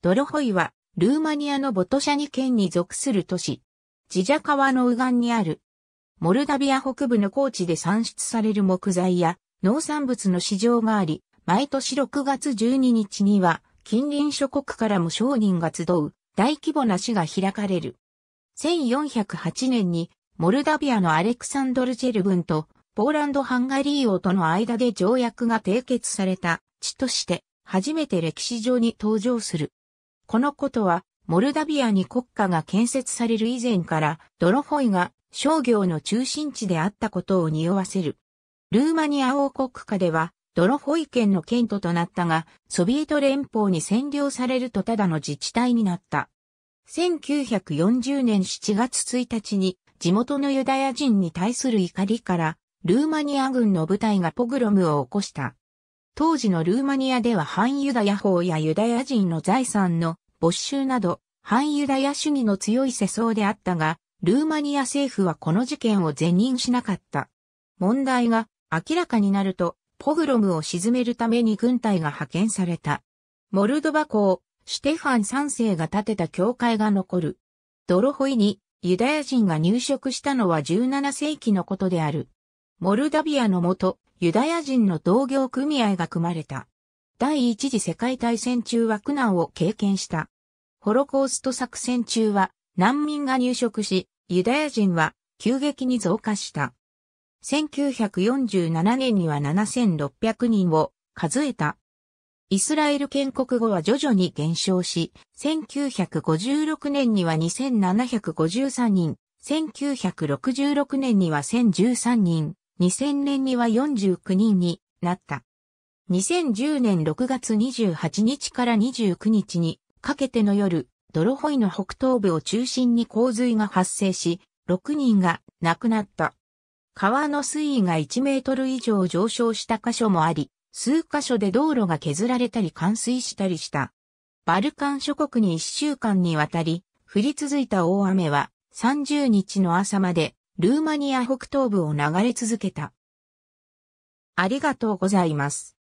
ドロホイは、ルーマニアのボトシャニ県に属する都市。ジジャ川の右岸にある。モルダビア北部の高地で産出される木材や農産物の市場があり、毎年6月12日には近隣諸国からも商人が集う大規模な市が開かれる。1408年にモルダビアのアレクサンドル・チェルブンとポーランド・ハンガリー王との間で条約が締結された地として初めて歴史上に登場する。このことは、モルダビアに国家が建設される以前から、ドロホイが商業の中心地であったことを匂わせる。ルーマニア王国下では、ドロホイ県の県都となったが、ソビエト連邦に占領されるとただの自治体になった。1940年7月1日に、地元のユダヤ人に対する怒りから、ルーマニア軍の部隊がポグロムを起こした。当時のルーマニアでは反ユダヤ法やユダヤ人の財産の没収など、反ユダヤ主義の強い世相であったが、ルーマニア政府はこの事件を是認しなかった。問題が明らかになると、ポグロムを沈めるために軍隊が派遣された。モルドバ港、シュテファン3世が建てた教会が残る。ドロホイにユダヤ人が入植したのは17世紀のことである。モルダビアの元ユダヤ人の同業組合が組まれた。第一次世界大戦中は苦難を経験した。ホロコースト作戦中は難民が入植し、ユダヤ人は急激に増加した。1947年には7600人を数えた。イスラエル建国後は徐々に減少し、1956年には2753人、1966年には1013人、2000年には49人になった。2010年6月28日から29日にかけての夜、ドロホイの北東部を中心に洪水が発生し、6人が亡くなった。川の水位が1メートル以上上昇した箇所もあり、数箇所で道路が削られたり冠水したりした。バルカン諸国に1週間にわたり、降り続いた大雨は30日の朝までルーマニア北東部を流れ続けた。ありがとうございます。